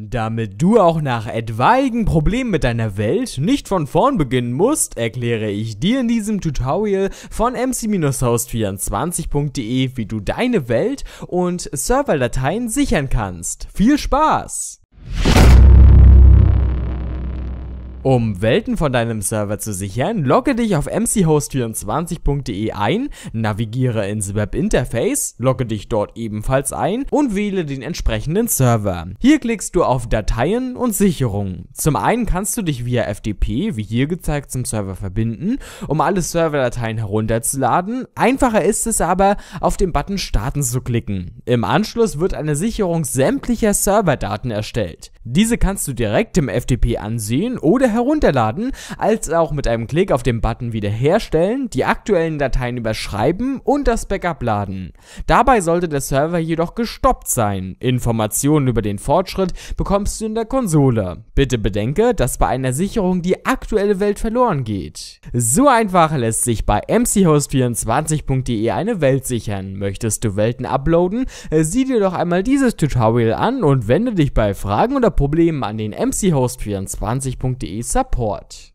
Damit du auch nach etwaigen Problemen mit deiner Welt nicht von vorn beginnen musst, erkläre ich dir in diesem Tutorial von mc-host24.de, wie du deine Welt und Serverdateien sichern kannst. Viel Spaß! Um Welten von deinem Server zu sichern, logge dich auf mchost24.de ein, navigiere ins Webinterface, logge dich dort ebenfalls ein und wähle den entsprechenden Server. Hier klickst du auf Dateien und Sicherungen. Zum einen kannst du dich via FTP, wie hier gezeigt, zum Server verbinden, um alle Serverdateien herunterzuladen. Einfacher ist es aber, auf den Button Starten zu klicken. Im Anschluss wird eine Sicherung sämtlicher Serverdaten erstellt. Diese kannst du direkt im FTP ansehen oder herunterladen, als auch mit einem Klick auf den Button wiederherstellen, die aktuellen Dateien überschreiben und das Backup laden. Dabei sollte der Server jedoch gestoppt sein. Informationen über den Fortschritt bekommst du in der Konsole. Bitte bedenke, dass bei einer Sicherung die aktuelle Welt verloren geht. So einfach lässt sich bei mchost24.de eine Welt sichern. Möchtest du Welten uploaden? Sieh dir doch einmal dieses Tutorial an und wende dich bei Fragen oder Problemen an den mchost24.de Support.